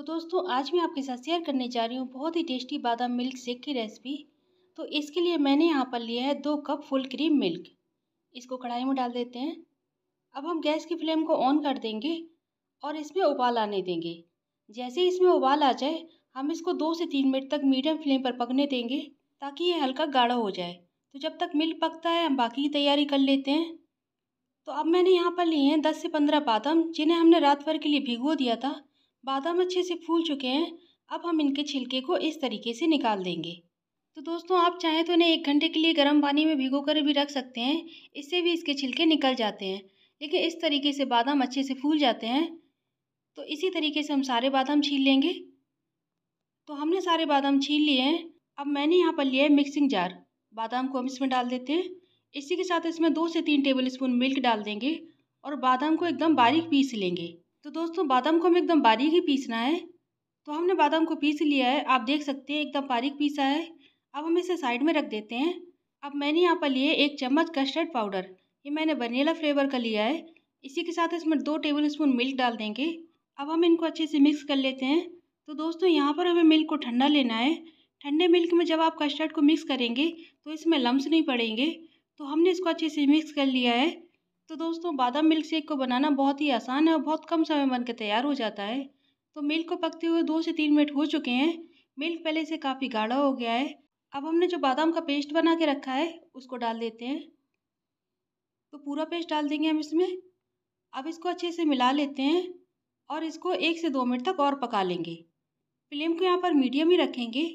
तो दोस्तों आज मैं आपके साथ शेयर करने जा रही हूँ बहुत ही टेस्टी बादाम मिल्क शेक की रेसिपी तो इसके लिए मैंने यहाँ पर लिया है दो कप फुल क्रीम मिल्क इसको कढ़ाई में डाल देते हैं अब हम गैस की फ्लेम को ऑन कर देंगे और इसमें उबाल आने देंगे जैसे ही इसमें उबाल आ जाए हम इसको दो से तीन मिनट तक मीडियम फ्लेम पर पकने देंगे ताकि ये हल्का गाढ़ा हो जाए तो जब तक मिल्क पकता है हम बाकी की तैयारी कर लेते हैं तो अब मैंने यहाँ पर लिए हैं दस से पंद्रह बादाम जिन्हें हमने रात भर के लिए भिगो दिया था बादाम अच्छे से फूल चुके हैं अब हम इनके छिलके को इस तरीके से निकाल देंगे तो दोस्तों आप चाहें तो इन्हें एक घंटे के लिए गर्म पानी में भिगो कर भी रख सकते हैं इससे भी इसके छिलके निकल जाते हैं लेकिन इस तरीके से बादाम अच्छे से फूल जाते हैं तो इसी तरीके से हम सारे बादाम छील लेंगे तो हमने सारे बादाम छील लिए हैं अब मैंने यहाँ पर लिया है मिक्सिंग जार बादाम को हम इसमें डाल देते हैं इसी के साथ इसमें दो से तीन टेबल स्पून मिल्क डाल देंगे और बादाम को एकदम बारीक पीस लेंगे तो दोस्तों बादाम को हमें एकदम बारीक ही पीसना है तो हमने बादाम को पीस लिया है आप देख सकते हैं एकदम बारीक पीसा है अब हम इसे साइड में रख देते हैं अब मैंने यहाँ पर लिए एक चम्मच कस्टर्ड पाउडर ये मैंने वनीला फ्लेवर का लिया है इसी के साथ इसमें दो टेबल स्पून मिल्क डाल देंगे अब हम इनको अच्छे से मिक्स कर लेते हैं तो दोस्तों यहाँ पर हमें मिल्क को ठंडा लेना है ठंडे मिल्क में जब आप कस्टर्ड को मिक्स करेंगे तो इसमें लम्स नहीं पड़ेंगे तो हमने इसको अच्छे से मिक्स कर लिया है तो दोस्तों बादाम मिल्क शेक को बनाना बहुत ही आसान है और बहुत कम समय में बनकर तैयार हो जाता है तो मिल्क को पकते हुए दो से तीन मिनट हो चुके हैं मिल्क पहले से काफ़ी गाढ़ा हो गया है अब हमने जो बादाम का पेस्ट बना के रखा है उसको डाल देते हैं तो पूरा पेस्ट डाल देंगे हम इसमें अब इसको अच्छे से मिला लेते हैं और इसको एक से दो मिनट तक और पका लेंगे फ्लेम को यहाँ पर मीडियम ही रखेंगे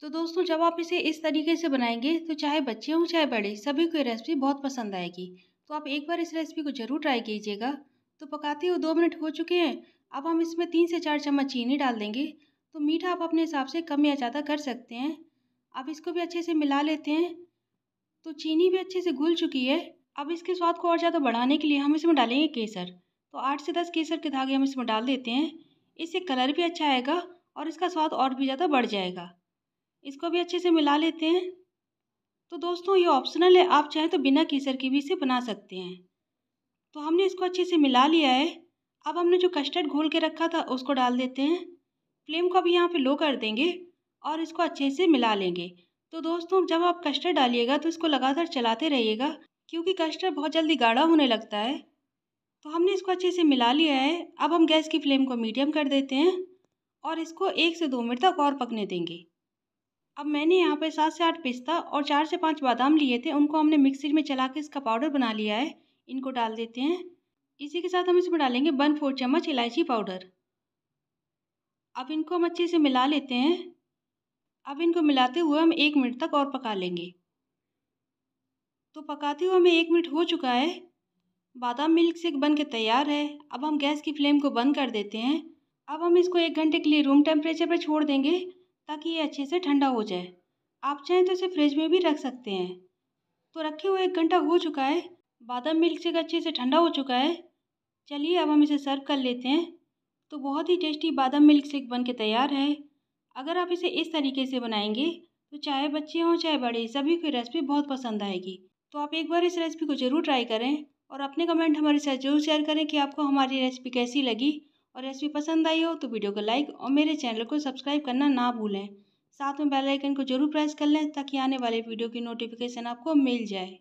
तो दोस्तों जब आप इसे इस तरीके से बनाएंगे तो चाहे बच्चे हों चाहे बड़े सभी को ये रेसिपी बहुत पसंद आएगी तो आप एक बार इस रेसिपी को ज़रूर ट्राई कीजिएगा तो पकाते हुए दो मिनट हो चुके हैं अब हम इसमें तीन से चार चम्मच चीनी डाल देंगे तो मीठा आप अपने हिसाब से कम या ज़्यादा कर सकते हैं अब इसको भी अच्छे से मिला लेते हैं तो चीनी भी अच्छे से घुल चुकी है अब इसके स्वाद को और ज़्यादा बढ़ाने के लिए हम इसमें डालेंगे केसर तो आठ से दस केसर के धागे हम इसमें डाल देते हैं इससे कलर भी अच्छा आएगा और इसका स्वाद और भी ज़्यादा बढ़ जाएगा इसको भी अच्छे से मिला लेते हैं तो दोस्तों ये ऑप्शनल है आप चाहें तो बिना केसर के भी इसे बना सकते हैं तो हमने इसको अच्छे से मिला लिया है अब हमने जो कस्टर्ड घोल के रखा था उसको डाल देते हैं फ्लेम को अभी यहाँ पे लो कर देंगे और इसको अच्छे से मिला लेंगे तो दोस्तों जब आप कस्टर्ड डालिएगा तो इसको लगातार चलाते रहिएगा क्योंकि कस्टर्ड बहुत जल्दी गाढ़ा होने लगता है तो हमने इसको अच्छे से मिला लिया है अब हम गैस की फ्लेम को मीडियम कर देते हैं और इसको एक से दो मिनट तक और पकने देंगे अब मैंने यहाँ पे सात से आठ पिस्ता और चार से पाँच बादाम लिए थे उनको हमने मिक्सर में चला के इसका पाउडर बना लिया है इनको डाल देते हैं इसी के साथ हम इसमें डालेंगे वन फोर चम्मच इलायची पाउडर अब इनको हम अच्छे से मिला लेते हैं अब इनको मिलाते हुए हम एक मिनट तक और पका लेंगे तो पकाते हुए हमें एक मिनट हो चुका है बादाम मिल्क से बन के तैयार है अब हम गैस की फ्लेम को बंद कर देते हैं अब हम इसको एक घंटे के लिए रूम टेम्परेचर पर छोड़ देंगे ताकि ये अच्छे से ठंडा हो जाए आप चाहें तो इसे फ्रिज में भी रख सकते हैं तो रखे हुए एक घंटा हो चुका है बादाम मिल्क शेक अच्छे से ठंडा हो चुका है चलिए अब हम इसे सर्व कर लेते हैं तो बहुत ही टेस्टी बादाम मिल्क शेक बन के तैयार है अगर आप इसे इस तरीके से बनाएंगे तो चाहे बच्चे हों चाहे बड़े सभी को रेसिपी बहुत पसंद आएगी तो आप एक बार इस रेसिपी को ज़रूर ट्राई करें और अपने कमेंट हमारे साथ जरूर शेयर करें कि आपको हमारी रेसिपी कैसी लगी और रेसिपी पसंद आई हो तो वीडियो को लाइक और मेरे चैनल को सब्सक्राइब करना ना भूलें साथ में बेल आइकन को जरूर प्रेस कर लें ताकि आने वाले वीडियो की नोटिफिकेशन आपको मिल जाए